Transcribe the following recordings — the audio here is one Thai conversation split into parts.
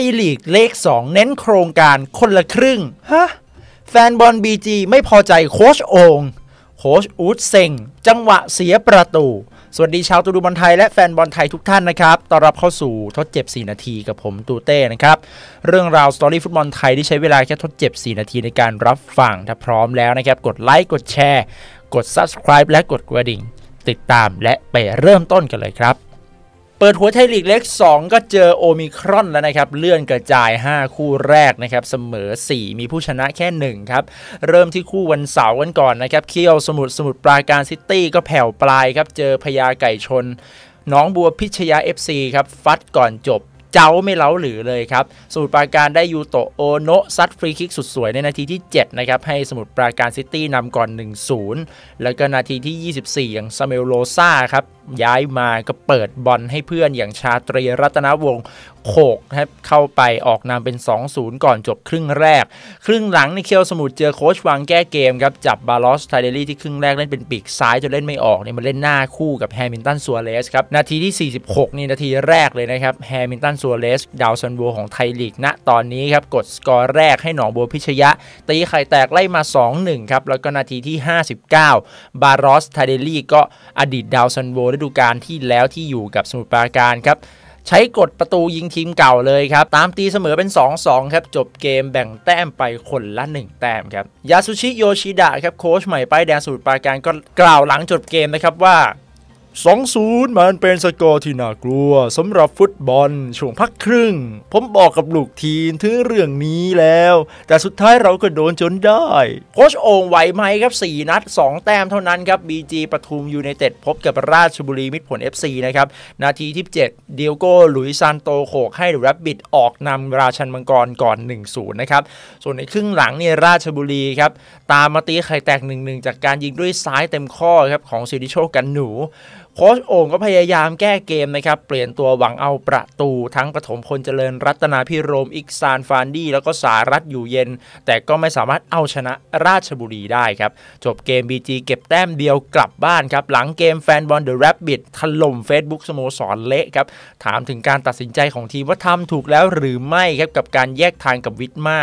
ยลีก เลข 2 เน้นโครงการคนละครึ่ง ฮะ แฟนบอลบีจีไม่พอใจโคชโองโคชอูดเซงจังหวะเสียประตู สวัสดีชาวตูดูบอลไทยและแฟนบอลไทยทุกท่าน นะครับ ต้อนรับเข้าสู่ทดเจ็บ 4 นาทีกับผมตูเต้ นะครับ เรื่องราวสตอรี่ฟุตบอลไทยที่ใช้เวลาแค่ทดเจ็บ 4 นาทีในการรับฟังถ้าพร้อมแล้วนะครับ กดไลค์กดแชร์กด Subscribe และกดกระดิ่งติดตามและไปเริ่มต้นกันเลยครับเปิดหัวไทยลีกเล็ก 2 ก็เจอโอมิครอนแล้วนะครับ เลื่อนกระจาย 5 คู่แรกนะครับ เสมอ 4 มีผู้ชนะแค่ 1 ครับ เริ่มที่คู่วันเสาร์กันก่อนนะครับเคียวสมุทรสมุทรปราการซิตี้ก็แผ่วปลายครับ เจอพญาไก่ชน น้องบัวพิชยา FC ครับฟัดก่อนจบ เจ้าไม่เล้าหรือเลยครับ สมุดปราการได้ยูโตโอโนะซัดฟรีคิกสุดสวย ในนาทีที่7นะครับให้สมุดปราการซิตี้นำก่อน 1-0 แล้วก็นาทีที่ 24 อย่างซาเมลโลซาครับย้ายมาก็เปิดบอลให้เพื่อนอย่างชาตรีรัตนวงศ์โขกครับเข้าไปออกนำเป็น 2-0 ก่อนจบครึ่งแรก ครึ่งหลังในเคียวสมุทรเจอโค้ชวางแก้เกมครับจับบาลอสไทเดลี่ที่ครึ่งแรก เล่นเป็นปีกซ้ายจนเล่นไม่ออกเนี่ยมาเล่นหน้าคู่กับแฮมิลตันซัวเรสครับนาทีที่ 46นี่นาทีแรกเลยนะครับแฮมิลตันซัวเรสดาวซันโวของไทยลีกณตอนนี้ครับกดสกอร์แรกให้หนองบัวพิชยะตีไข่แตกไล่มา2-1ครับแล้วก็นาทีที่ 59 บาลอสไทเดลี่ก็อดีตดาวซันโวลดูกาลที่แล้วที่อยู่กับสมุทรปราการครับ ใช้กดประตูยิงทีมเก่าเลยครับ ตามตีเสมอเป็น 2-2 ครับจบเกมแบ่งแต้มไปคนละ1แต้มครับ ยาสุชิโยชิดะครับโค้ชใหม่ป้ายแดงสุทรปราการก็กล่าวหลังจบเกมนะครับว่า2-0 มันเป็นสกอร์ที่น่ากลัวสำหรับฟุตบอล ช่วงพักครึ่ง ผมบอกกับลูกทีมถึงเรื่องนี้แล้ว แต่สุดท้ายเราก็โดนจนได้ โคชโอ่งไหวไหมครับ 4 นัด 2 แต้มเท่านั้นครับ BG ปทุมยูไนเต็ดพบกับราชบุรีมิตรผล FC นะครับนาทีที่ 7 เดียโก้หลุยซานโตโขกให้รับบิดออกนำราชันมังกรก่อน 1-0 นะครับส่วนในครึ่งหลังเนี่ยราชบุรีครับตามมาตีไข่แตก 1-1 จากการยิงด้วยซ้ายเต็มข้อครับของสิริโชคกันหนูค้ชโอ่งก็พยายามแก้เกมนะครับเปลี่ยนตัวหวังเอาประตูทั้งปฐมพลเจริญรัตนาพิรมอิกซานฟานดี้แล้วก็สารัตอยู่เย็น แต่ก็ไม่สามารถเอาชนะราชบุรีได้ครับจบเกม BG เก็บแต้มเดียวกลับบ้านครับ หลังเกมแฟนบอลเดอะแรบบิทถล่ม Facebook สโมสรเละครับถามถึงการตัดสินใจของทีมว่าทำถูกแล้วหรือไม่ครับกับการแยกทางกับวิทมา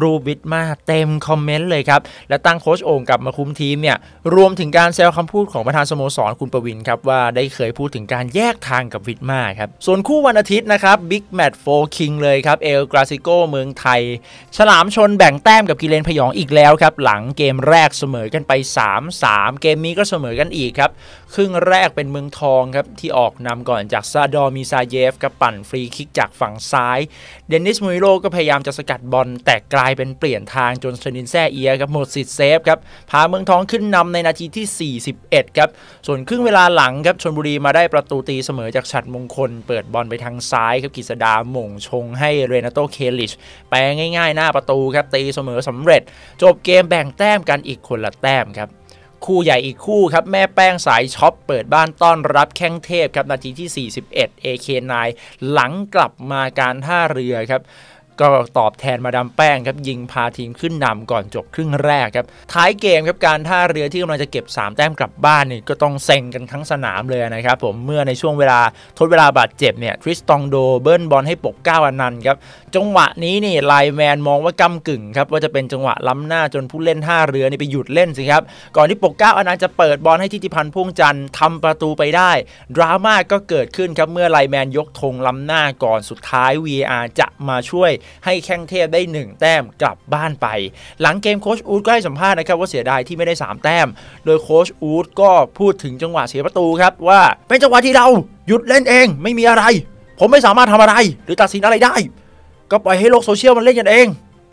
รูปวิดมาเต็มคอมเมนต์เลยครับ และตั้งโค้ชโอ่งกลับมาคุมทีมเนี่ยรวมถึงการแซวคำพูดของประธานสโมสรคุณประวินครับว่าได้เคยพูดถึงการแยกทางกับวิดมาครับ ส่วนคู่วันอาทิตย์นะครับบิ๊กแมตช์โฟร์คิงเลยครับเอลกราซิโกเมืองไทย ฉลามชนแบ่งแต้มกับกิเลนพยองอีกแล้วครับ หลังเกมแรกเสมอกันไป 3-3 เกมนี้ก็เสมอกันอีก ครับครึ่งแรกเป็นเมืองทองครับที่ออกนำก่อนจากซาดอมีซาเยฟกับปั่นฟรีคิกจากฝั่งซ้ายเดนิสมูริโลก็พยายามจะสกัดบอลแต่ลายเป็นเปลี่ยนทางจนชนินแซ่เอียครับหมดสิทธิ์เซฟครับ พาเมืองทองขึ้นนำในนาทีที่ 41 ครับ ส่วนครึ่งเวลาหลังครับชนบุรีมาได้ประตูตีเสมอจากฉัดมงคล เปิดบอลไปทางซ้ายครับกิษดาหม่งชงให้เรนาโตเคลิชแปลง่ายๆ หน้าประตูครับ ตีเสมอสำเร็จ จบเกมแบ่งแต้มกันอีกคนละแต้มครับ คู่ใหญ่อีกคู่ครับแม่แป้งสายช็อปเปิดบ้านต้อนรับแข้งเทพครับนาทีที่ 41 AK9 หลังกลับมาการท่าเรือครับก็ตอบแทนมาดามแป้งครับยิงพาทีมขึ้นนำก่อนจบครึ่งแรกครับท้ายเกมครับการท่าเรือที่กำลังจะเก็บ 3 แต้มกลับบ้านนี่ก็ต้องเซ็งกันทั้งสนามเลยนะครับผมเมื่อในช่วงเวลาทดเวลาบาดเจ็บเนี่ยทริสตองโดเบิร์นบอลให้ปกเก้าอนันต์ครับจังหวะนี้นี่ไลแมนมองว่ากำกึ่งครับว่าจะเป็นจังหวะล้าหน้าจนผู้เล่นท่าเรือนี่ไปหยุดเล่นสิครับ ก่อนที่ปกเก้าอนันต์จะเปิดบอลให้ทิติพันธ์พ่วงจันทร์ทำประตูไปได้ดราม่าก็เกิดขึ้นครับเมื่อไลแมนยกธงล้าหน้าก่อนสุดท้าย VR จะมาช่วยให้แข้งเทพได้ 1 แต้มกลับบ้านไป หลังเกมโค้ชอูดก็ให้สัมภาษณ์นะครับว่าเสียดายที่ไม่ได้3แต้ม โดยโค้ชอูดก็พูดถึงจังหวะเสียประตูครับว่าเป็นจังหวะที่เราหยุดเล่นเองไม่มีอะไร ผมไม่สามารถทำอะไรหรือตัดสินอะไรได้ ก็ปล่อยให้โลกโซเชียลมันเล่นกันเอง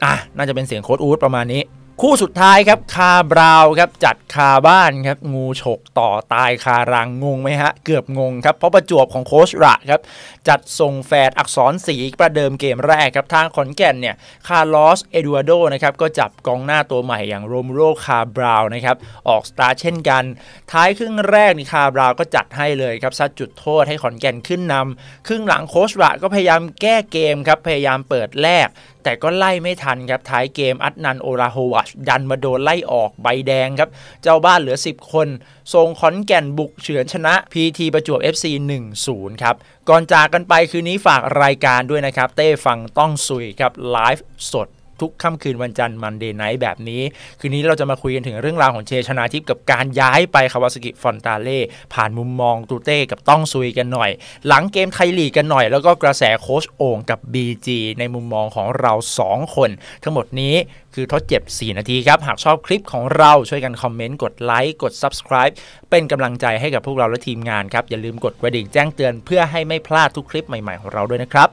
อ่ะน่าจะเป็นเสียงโค้ชอูดประมาณนี้คู่สุดท้ายครับคาบราวครับจัดคาบ้านครับงูฉกต่อตายคารังงงไหมฮะเกือบงงครับเพราะประจวบของโคชระครับจัดส่งแฝดอักษรสีประเดิมเกมแรกครับทางขอนแก่นเนี่ยคาร์ลอสเอดูอาโดนะครับก็จับกองหน้าตัวใหม่อย่างโรมโรคาบราวนะครับออกสตาร์เช่นกัน ท้ายครึ่งแรกนี่คาบราวก็จัดให้เลยครับซัดจุดโทษให้ขอนแก่นขึ้นนำ ครึ่งหลังโคชระก็พยายามแก้เกมครับพยายามเปิดแรกแต่ก็ไล่ไม่ทันครับท้ายเกมอัดนันโอราโฮวัชดันมาโดนไล่ออกใบแดงครับ เจ้าบ้านเหลือ 10 คน ทรงขอนแก่นบุกเฉือนชนะ PT ประจวบ FC 1-0ครับ ก่อนจากกันไปคืนนี้ฝากรายการด้วยนะครับ เต้ฟังต้องสุยครับไลฟ์สดทุกค่ำคืนวันจันทร์มันเดย์ไนท์แบบนี้ คืนนี้เราจะมาคุยกันถึงเรื่องราวของเชชนาทิพย์กับการย้ายไปคาวาสกิฟอนตาเล่ผ่านมุมมองตูเต้กับต้องซุยกันหน่อย หลังเกมไทยลีกกันหน่อยแล้วก็กระแสโค้ชโอ่งกับ BG ในมุมมองของเรา 2 คน ทั้งหมดนี้คือทดเจ็บ 4 นาทีครับ หากชอบคลิปของเราช่วยกันคอมเมนต์ กดไลค์กด subscribe เป็นกำลังใจให้กับพวกเราและทีมงานครับอย่าลืมกดกระดิ่งแจ้งเตือนเพื่อให้ไม่พลาดทุกคลิปใหม่ๆของเราด้วยนะครับ